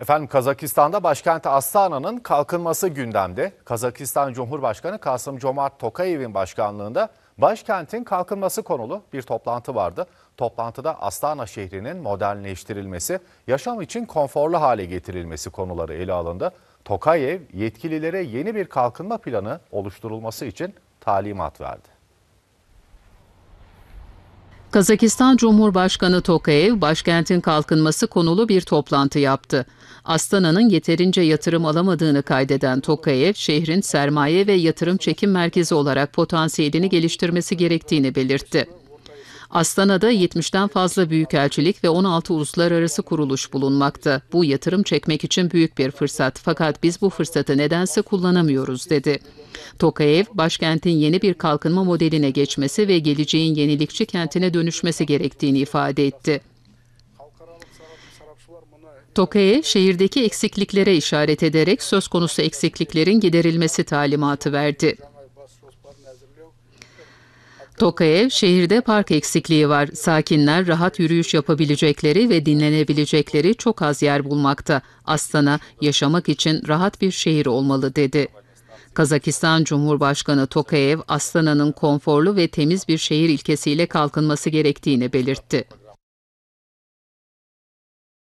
Efendim Kazakistan'da başkenti Astana'nın kalkınması gündemde. Kazakistan Cumhurbaşkanı Kasım Comart Tokayev'in başkanlığında başkentin kalkınması konulu bir toplantı vardı. Toplantıda Astana şehrinin modernleştirilmesi, yaşam için konforlu hale getirilmesi konuları ele alındı. Tokayev yetkililere yeni bir kalkınma planı oluşturulması için talimat verdi. Kazakistan Cumhurbaşkanı Tokayev, başkentin kalkınması konulu bir toplantı yaptı. Astana'nın yeterince yatırım alamadığını kaydeden Tokayev, şehrin sermaye ve yatırım çekim merkezi olarak potansiyelini geliştirmesi gerektiğini belirtti. Astana'da 70'ten fazla büyükelçilik ve 16 uluslararası kuruluş bulunmakta. Bu yatırım çekmek için büyük bir fırsat fakat biz bu fırsatı nedense kullanamıyoruz dedi. Tokayev, başkentin yeni bir kalkınma modeline geçmesi ve geleceğin yenilikçi kentine dönüşmesi gerektiğini ifade etti. Tokayev, şehirdeki eksikliklere işaret ederek söz konusu eksikliklerin giderilmesi talimatı verdi. Tokayev, şehirde park eksikliği var. Sakinler rahat yürüyüş yapabilecekleri ve dinlenebilecekleri çok az yer bulmakta. Astana, yaşamak için rahat bir şehir olmalı dedi. Kazakistan Cumhurbaşkanı Tokayev, Astana'nın konforlu ve temiz bir şehir ilkesiyle kalkınması gerektiğini belirtti.